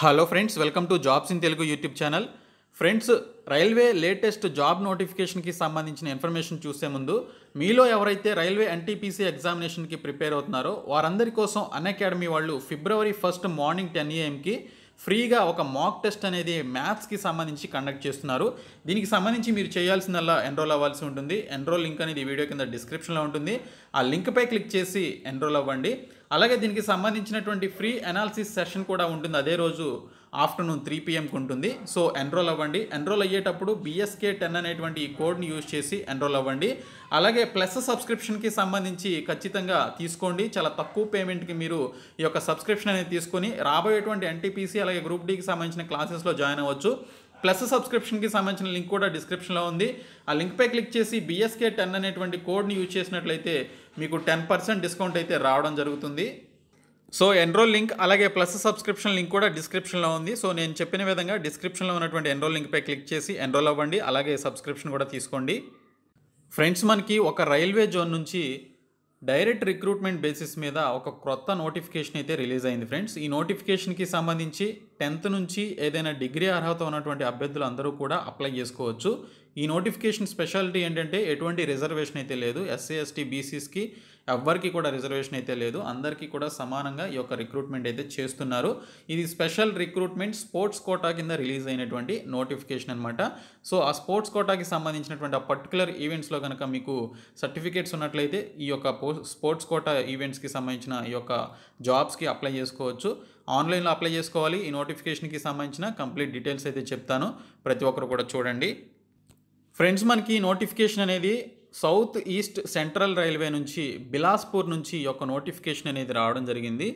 hello friends welcome to jobs in Telugu YouTube channel friends railway latest job నోటిఫికేషన్కి సంబంధించిన information చూసే ముందు మీలో ఎవరైతే రైల్వే ఎన్టీపీసీ ఎగ్జామినేషన్కి ప్రిపేర్ అవుతున్నారో వారందరి కోసం అన్అకాడమీ వాళ్ళు ఫిబ్రవరి ఫస్ట్ మార్నింగ్ టెన్ ఏఎంకి ఫ్రీగా ఒక మాక్ టెస్ట్ అనేది మ్యాథ్స్కి సంబంధించి కండక్ట్ చేస్తున్నారు దీనికి సంబంధించి మీరు చేయాల్సిందల్లా ఎన్రోల్ అవ్వాల్సి ఉంటుంది ఎన్రోల్ లింక్ అనేది ఈ వీడియో కింద డిస్క్రిప్షన్లో ఉంటుంది ఆ లింక్పై క్లిక్ చేసి ఎన్రోల్ అవ్వండి అలాగే దీనికి సంబంధించినటువంటి ఫ్రీ అనాలిసిస్ సెషన్ కూడా ఉంటుంది అదే రోజు ఆఫ్టర్నూన్ త్రీ పిఎంకి ఉంటుంది సో ఎన్రోల్ అవ్వండి ఎన్రోల్ అయ్యేటప్పుడు బిఎస్కే టెన్ అనేటువంటి ఈ కోడ్ని యూజ్ చేసి ఎన్రోల్ అవ్వండి అలాగే ప్లస్ సబ్స్క్రిప్షన్కి సంబంధించి ఖచ్చితంగా తీసుకోండి చాలా తక్కువ పేమెంట్కి మీరు ఈ యొక్క సబ్స్క్రిప్షన్ అనేది తీసుకొని రాబోయేటువంటి ఎన్టీపీసీ అలాగే గ్రూప్ డీకి సంబంధించిన క్లాసెస్లో జాయిన్ అవ్వచ్చు ప్లస్ సబ్స్క్రిప్షన్కి సంబంధించిన లింక్ కూడా డిస్క్రిప్షన్లో ఉంది ఆ లింక్పై క్లిక్ చేసి బిఎస్కే టెన్ అనేటువంటి కోడ్ని యూజ్ చేసినట్లయితే మీకు టెన్ పర్సెంట్ డిస్కౌంట్ అయితే రావడం జరుగుతుంది సో ఎన్రోల్ లింక్ అలాగే ప్లస్ సబ్స్క్రిప్షన్ లింక్ కూడా డిస్క్రిప్షన్లో ఉంది సో నేను చెప్పిన విధంగా డిస్క్రిప్షన్లో ఉన్నటువంటి ఎన్రోల్ లింక్పై క్లిక్ చేసి ఎన్రోల్ అవ్వండి అలాగే సబ్స్క్రిప్షన్ కూడా తీసుకోండి ఫ్రెండ్స్ మనకి ఒక రైల్వే జోన్ నుంచి డైరెక్ట్ రిక్రూట్మెంట్ బేసిస్ మీద ఒక క్రొత్త నోటిఫికేషన్ అయితే రిలీజ్ అయింది ఫ్రెండ్స్ ఈ నోటిఫికేషన్కి సంబంధించి టెన్త్ నుంచి ఏదైనా డిగ్రీ అర్హత ఉన్నటువంటి అభ్యర్థులు అందరూ కూడా అప్లై చేసుకోవచ్చు ఈ నోటిఫికేషన్ స్పెషాలిటీ ఏంటంటే ఎటువంటి రిజర్వేషన్ అయితే లేదు ఎస్సీ ఎస్టీ బీసీస్కి ఎవ్వరికి కూడా రిజర్వేషన్ అయితే లేదు అందరికీ కూడా సమానంగా ఈ యొక్క రిక్రూట్మెంట్ అయితే చేస్తున్నారు ఇది స్పెషల్ రిక్రూట్మెంట్ స్పోర్ట్స్ కోటా కింద రిలీజ్ అయినటువంటి నోటిఫికేషన్ అనమాట సో ఆ స్పోర్ట్స్ కోటాకి సంబంధించినటువంటి ఆ పర్టికులర్ ఈవెంట్స్లో కనుక మీకు సర్టిఫికేట్స్ ఉన్నట్లయితే ఈ యొక్క స్పోర్ట్స్ కోటా ఈవెంట్స్కి సంబంధించిన ఈ యొక్క జాబ్స్కి అప్లై చేసుకోవచ్చు ఆన్లైన్లో అప్లై చేసుకోవాలి ఈ నోటిఫికేషన్కి సంబంధించిన కంప్లీట్ డీటెయిల్స్ అయితే చెప్తాను ప్రతి ఒక్కరు కూడా చూడండి ఫ్రెండ్స్ మనకి నోటిఫికేషన్ అనేది సౌత్ ఈస్ట్ సెంట్రల్ రైల్వే నుంచి బిలాస్పూర్ నుంచి ఈ యొక్క నోటిఫికేషన్ అనేది రావడం జరిగింది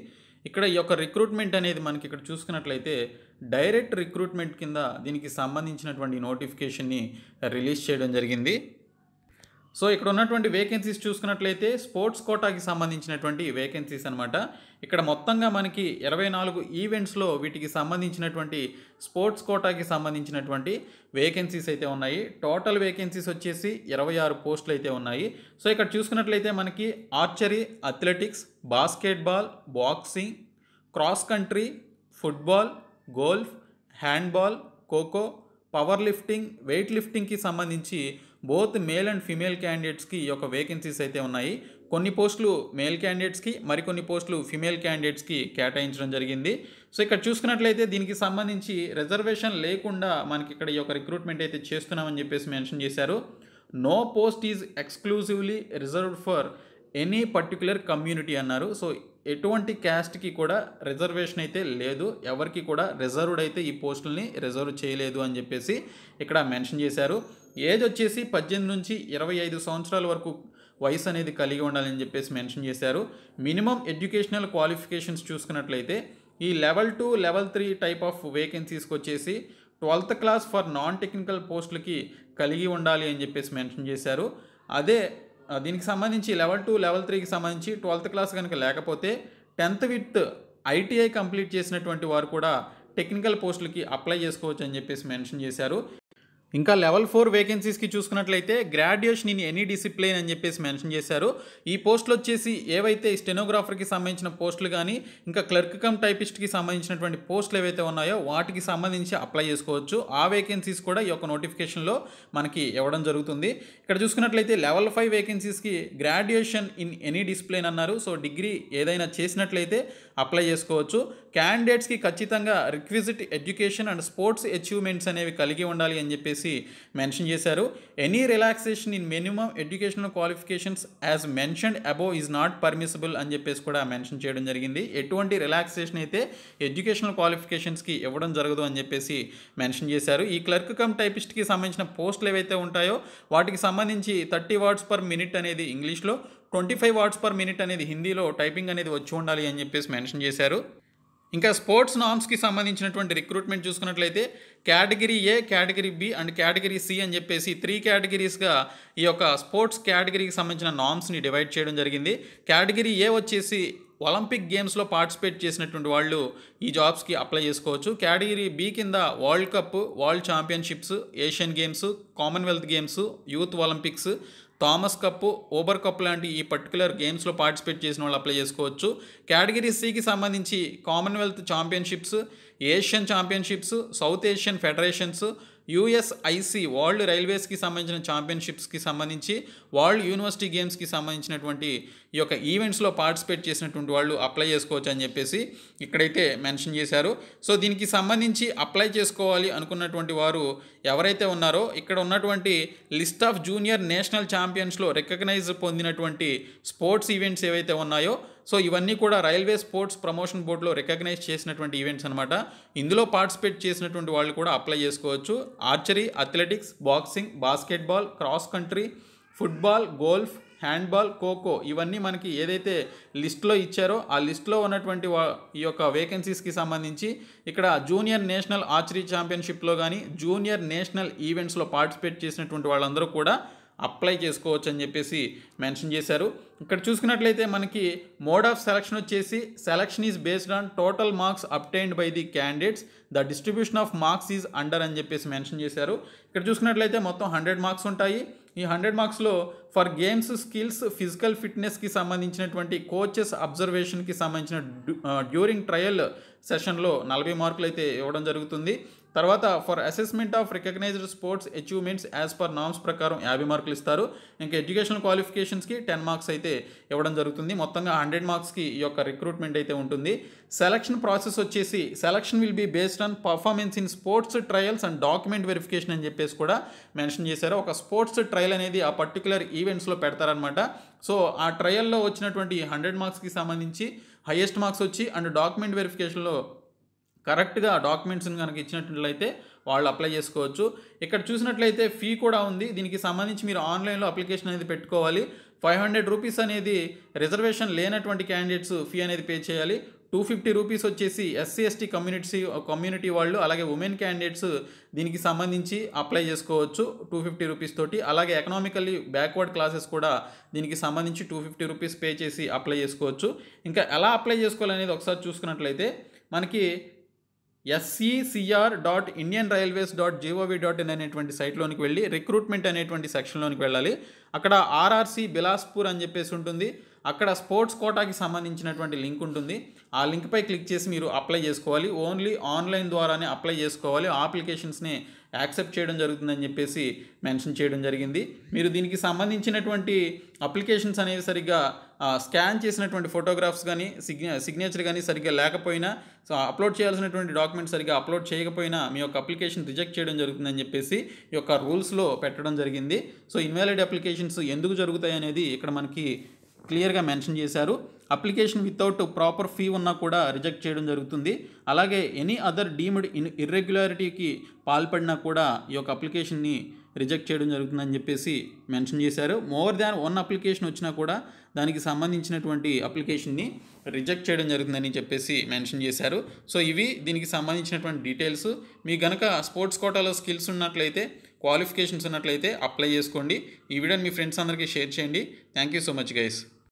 ఇక్కడ ఈ యొక్క రిక్రూట్మెంట్ అనేది మనకి ఇక్కడ చూసుకున్నట్లయితే డైరెక్ట్ రిక్రూట్మెంట్ కింద దీనికి సంబంధించినటువంటి నోటిఫికేషన్ని రిలీజ్ చేయడం జరిగింది సో ఇక్కడ ఉన్నటువంటి వేకెన్సీస్ చూసుకున్నట్లయితే స్పోర్ట్స్ కోటాకి సంబంధించినటువంటి వేకెన్సీస్ అనమాట ఇక్కడ మొత్తంగా మనకి ఇరవై నాలుగు ఈవెంట్స్లో వీటికి సంబంధించినటువంటి స్పోర్ట్స్ కోటాకి సంబంధించినటువంటి వేకెన్సీస్ అయితే ఉన్నాయి టోటల్ వేకెన్సీస్ వచ్చేసి ఇరవై ఆరు పోస్టులు అయితే ఉన్నాయి సో ఇక్కడ చూసుకున్నట్లయితే మనకి archery athletics basketball boxing cross country football golf handball kho kho power lifting weight లిఫ్టింగ్కి సంబంధించి బోత్ మేల్ అండ్ ఫిమేల్ క్యాండిడేట్స్కి ఈ యొక్క వేకెన్సీస్ అయితే ఉన్నాయి కొన్ని పోస్టులు మేల్ క్యాండిడేట్స్కి మరికొన్ని పోస్టులు ఫిమేల్ క్యాండిడేట్స్కి కేటాయించడం జరిగింది సో ఇక్కడ చూసుకున్నట్లయితే దీనికి సంబంధించి రిజర్వేషన్ లేకుండా మనకి ఇక్కడ ఈ యొక్క రిక్రూట్మెంట్ అయితే చేస్తున్నామని చెప్పేసి మెన్షన్ చేశారు no post is exclusively reserved for any particular community అన్నారు సో ఎటువంటి క్యాస్ట్కి కూడా రిజర్వేషన్ అయితే లేదు ఎవరికి కూడా రిజర్వ్డ్ అయితే ఈ పోస్టుల్ని రిజర్వ్ చేయలేదు అని చెప్పేసి ఇక్కడ మెన్షన్ చేశారు ఏజ్ వచ్చేసి పద్దెనిమిది నుంచి ఇరవై ఐదు సంవత్సరాల వరకు వయసు అనేది కలిగి ఉండాలని చెప్పేసి మెన్షన్ చేశారు మినిమం ఎడ్యుకేషనల్ క్వాలిఫికేషన్స్ చూసుకున్నట్లయితే ఈ level two level three type of వేకెన్సీస్కి వచ్చేసి twelfth class for non technical పోస్టులకి కలిగి ఉండాలి అని చెప్పేసి మెన్షన్ చేశారు అదే దీనికి సంబంధించి లెవెల్ టూ లెవెల్ త్రీకి సంబంధించి ట్వెల్త్ క్లాస్ కనుక లేకపోతే టెన్త్ విత్ ఐటీఐ కంప్లీట్ చేసినటువంటి వారు కూడా టెక్నికల్ పోస్టులకి అప్లై చేసుకోవచ్చు అని చెప్పేసి మెన్షన్ చేశారు ఇంకా లెవెల్ ఫోర్ వేకెన్సీస్కి చూసుకున్నట్లయితే గ్రాడ్యుయేషన్ ఇన్ ఎనీ డిసిప్లిన్ అని చెప్పేసి మెన్షన్ చేశారు ఈ పోస్టులు వచ్చేసి ఏవైతే స్టెనోగ్రాఫర్కి సంబంధించిన పోస్టులు కానీ ఇంకా క్లర్క్ కమ్ టైపిస్ట్కి సంబంధించినటువంటి పోస్టులు ఏవైతే ఉన్నాయో వాటికి సంబంధించి అప్లై చేసుకోవచ్చు ఆ వేకెన్సీస్ కూడా ఈ యొక్క నోటిఫికేషన్లో మనకి ఇవ్వడం జరుగుతుంది ఇక్కడ చూసుకున్నట్లయితే లెవెల్ ఫైవ్ వేకెన్సీస్కి గ్రాడ్యుయేషన్ ఇన్ ఎనీ డిసిప్లిన్ అన్నారు సో డిగ్రీ ఏదైనా చేసినట్లయితే అప్లై చేసుకోవచ్చు క్యాండిడేట్స్కి ఖచ్చితంగా requisite education and sports achievements అనేవి కలిగి ఉండాలి అని చెప్పేసి చెప్పేసి మెన్షన్ చేశారు any relaxation in minimum educational qualifications as mentioned above is not permissible అని చెప్పేసి కూడా మెన్షన్ చేయడం జరిగింది ఎటువంటి రిలాక్సేషన్ అయితే ఎడ్యుకేషనల్ క్వాలిఫికేషన్స్కి ఇవ్వడం జరగదు అని చెప్పేసి మెన్షన్ చేశారు ఈ క్లర్క్ కమ్ టైపిస్ట్కి సంబంధించిన పోస్టులు ఏవైతే ఉంటాయో వాటికి సంబంధించి థర్టీ వర్డ్స్ పర్ మినిట్ అనేది ఇంగ్లీష్లో twenty five words per minute అనేది హిందీలో టైపింగ్ అనేది వచ్చి ఉండాలి అని చెప్పేసి మెన్షన్ చేశారు ఇంకా స్పోర్ట్స్ నామ్స్కి సంబంధించినటువంటి రిక్రూట్మెంట్ చూసుకున్నట్లయితే category A category B and category C అని చెప్పేసి త్రీ కేటగిరీస్గా ఈ యొక్క స్పోర్ట్స్ కేటగిరీకి సంబంధించిన నామ్స్ని డివైడ్ చేయడం జరిగింది కేటగిరీ ఏ వచ్చేసి ఒలింపిక్ గేమ్స్లో పార్టిసిపేట్ చేసినటువంటి వాళ్ళు ఈ జాబ్స్కి అప్లై చేసుకోవచ్చు కేటగిరీ బి కింద world cup world championships Asian games Commonwealth games youth Olympics Thomas cup Uber cup లాంటి ఈ పర్టికులర్ గేమ్స్లో పార్టిసిపేట్ చేసిన వాళ్ళు అప్లై చేసుకోవచ్చు కేటగిరీ సికి సంబంధించి Commonwealth championships Asian championships south Asian federations USIC world రైల్వేస్కి సంబంధించిన ఛాంపియన్షిప్స్కి సంబంధించి వరల్డ్ యూనివర్సిటీ గేమ్స్కి సంబంధించినటువంటి ఈ యొక్క ఈవెంట్స్లో పార్టిసిపేట్ చేసినటువంటి వాళ్ళు అప్లై చేసుకోవచ్చు అని చెప్పేసి ఇక్కడైతే మెన్షన్ చేశారు సో దీనికి సంబంధించి అప్లై చేసుకోవాలి అనుకున్నటువంటి వారు ఎవరైతే ఉన్నారో ఇక్కడ ఉన్నటువంటి లిస్ట్ ఆఫ్ జూనియర్ నేషనల్ ఛాంపియన్స్లో రికగ్నైజ్ పొందినటువంటి స్పోర్ట్స్ ఈవెంట్స్ ఏవైతే ఉన్నాయో సో ఇవన్నీ కూడా రైల్వే స్పోర్ట్స్ ప్రమోషన్ బోర్డులో రికగ్నైజ్ చేసినటువంటి ఈవెంట్స్ అనమాట ఇందులో పార్టిసిపేట్ చేసినటువంటి వాళ్ళు కూడా అప్లై చేసుకోవచ్చు archery athletics boxing basketball cross country football golf handball kho kho ఇవన్నీ మనకి ఏదైతే లిస్ట్లో ఇచ్చారో ఆ లిస్ట్లో ఉన్నటువంటి వా ఈ యొక్క వేకెన్సీస్కి సంబంధించి ఇక్కడ జూనియర్ నేషనల్ ఆర్చరీ ఛాంపియన్షిప్లో కానీ జూనియర్ నేషనల్ ఈవెంట్స్లో పార్టిసిపేట్ చేసినటువంటి వాళ్ళందరూ కూడా అప్లై చేసుకోవచ్చు అని చెప్పేసి మెన్షన్ చేశారు ఇక్కడ చూసుకున్నట్లయితే మనకి మోడ్ ఆఫ్ సెలక్షన్ వచ్చేసి selection is based on total marks obtained by the candidates the distribution of marks is under అని చెప్పేసి మెన్షన్ చేశారు ఇక్కడ చూసుకున్నట్లయితే మొత్తం హండ్రెడ్ మార్క్స్ ఉంటాయి ఈ హండ్రెడ్ మార్క్స్లో ఫర్ గేమ్స్ స్కిల్స్ ఫిజికల్ ఫిట్నెస్కి సంబంధించినటువంటి కోచెస్ అబ్జర్వేషన్కి సంబంధించిన డ్యూరింగ్ ట్రయల్ సెషన్లో నలభై మార్కులు అయితే ఇవ్వడం జరుగుతుంది తర్వాత for assessment of recognised sports achievements as per norms ప్రకారం యాభై మార్కులు ఇస్తారు ఇంకా ఎడ్యుకేషనల్ క్వాలిఫికేషన్స్కి టెన్ మార్క్స్ అయితే ఇవ్వడం జరుగుతుంది మొత్తంగా హండ్రెడ్ మార్క్స్కి ఈ యొక్క రిక్రూట్మెంట్ అయితే ఉంటుంది సెలక్షన్ ప్రాసెస్ వచ్చేసి selection will be based on performance in sports trials and document verification అని చెప్పేసి కూడా మెన్షన్ చేశారు ఒక స్పోర్ట్స్ ట్రయల్ అనేది ఆ పర్టికులర్ ఈవెంట్స్లో పెడతారనమాట సో ఆ ట్రయల్లో వచ్చినటువంటి హండ్రెడ్ మార్క్స్కి సంబంధించి హయ్యెస్ట్ మార్క్స్ వచ్చి అండ్ డాక్యుమెంట్ వెరిఫికేషన్లో కరెక్ట్గా డాక్యుమెంట్స్ని కనుక ఇచ్చినట్లయితే వాళ్ళు అప్లై చేసుకోవచ్చు ఇక్కడ చూసినట్లయితే ఫీ కూడా ఉంది దీనికి సంబంధించి మీరు ఆన్లైన్లో అప్లికేషన్ అనేది పెట్టుకోవాలి ఫైవ్ హండ్రెడ్ రూపీస్ అనేది రిజర్వేషన్ లేనటువంటి క్యాండిడేట్స్ ఫీ అనేది పే చేయాలి టూ ఫిఫ్టీ రూపీస్ వచ్చేసి ఎస్సీ ఎస్టీ కమ్యూనిటీ కమ్యూనిటీ వాళ్ళు అలాగే ఉమెన్ క్యాండిడేట్స్ దీనికి సంబంధించి అప్లై చేసుకోవచ్చు టూ ఫిఫ్టీ రూపీస్ తోటి అలాగే ఎకనామికల్లీ బ్యాక్వర్డ్ క్లాసెస్ కూడా దీనికి సంబంధించి టూ ఫిఫ్టీ రూపీస్ పే చేసి అప్లై చేసుకోవచ్చు ఇంకా ఎలా అప్లై చేసుకోవాలనేది ఒకసారి చూసుకున్నట్లయితే మనకి SCCR dot Indian railways dot GOV dot in అనేటువంటి సైట్లోనికి వెళ్ళి రిక్రూట్మెంట్ అనేటువంటి సెక్షన్లోనికి వెళ్ళాలి అక్కడ ఆర్ఆర్సీ బిలాస్పూర్ అని చెప్పేసి ఉంటుంది అక్కడ స్పోర్ట్స్ కోటాకి సంబంధించినటువంటి లింక్ ఉంటుంది ఆ లింక్పై క్లిక్ చేసి మీరు అప్లై చేసుకోవాలి ఓన్లీ ఆన్లైన్ ద్వారానే అప్లై చేసుకోవాలి ఆ అప్లికేషన్స్ని యాక్సెప్ట్ చేయడం జరుగుతుందని చెప్పేసి మెన్షన్ చేయడం జరిగింది మీరు దీనికి సంబంధించినటువంటి అప్లికేషన్స్ అనేవి సరిగ్గా స్కాన్ చేసినటువంటి ఫోటోగ్రాఫ్స్ కానీ సిగ్నే సిగ్నేచర్ కానీ సరిగ్గా లేకపోయినా సో అప్లోడ్ చేయాల్సినటువంటి డాక్యుమెంట్స్ సరిగ్గా అప్లోడ్ చేయకపోయినా మీ యొక్క అప్లికేషన్ రిజెక్ట్ చేయడం జరుగుతుందని చెప్పేసి ఈ యొక్క రూల్స్లో పెట్టడం జరిగింది సో ఇన్వాలిడ్ అప్లికేషన్స్ ఎందుకు జరుగుతాయి అనేది ఇక్కడ మనకి క్లియర్గా మెన్షన్ చేశారు అప్లికేషన్ వితౌట్ ప్రాపర్ ఫీ ఉన్నా కూడా రిజెక్ట్ చేయడం జరుగుతుంది అలాగే ఎనీ అదర్ డీమ్డ్ ఇన్ ఇర్రెగ్యులారిటీకి పాల్పడినా కూడా ఈ యొక్క అప్లికేషన్ని రిజెక్ట్ చేయడం జరుగుతుందని చెప్పేసి మెన్షన్ చేశారు మోర్ దాన్ వన్ అప్లికేషన్ వచ్చినా కూడా దానికి సంబంధించినటువంటి అప్లికేషన్ని రిజెక్ట్ చేయడం జరుగుతుందని చెప్పేసి మెన్షన్ చేశారు సో ఇవి దీనికి సంబంధించినటువంటి డీటెయిల్స్ మీ కనుక స్పోర్ట్స్ కోటాలో స్కిల్స్ ఉన్నట్లయితే క్వాలిఫికేషన్స్ ఉన్నట్లయితే అప్లై చేసుకోండి ఈ వీడియోని మీ ఫ్రెండ్స్ అందరికీ షేర్ చేయండి thank you so much guys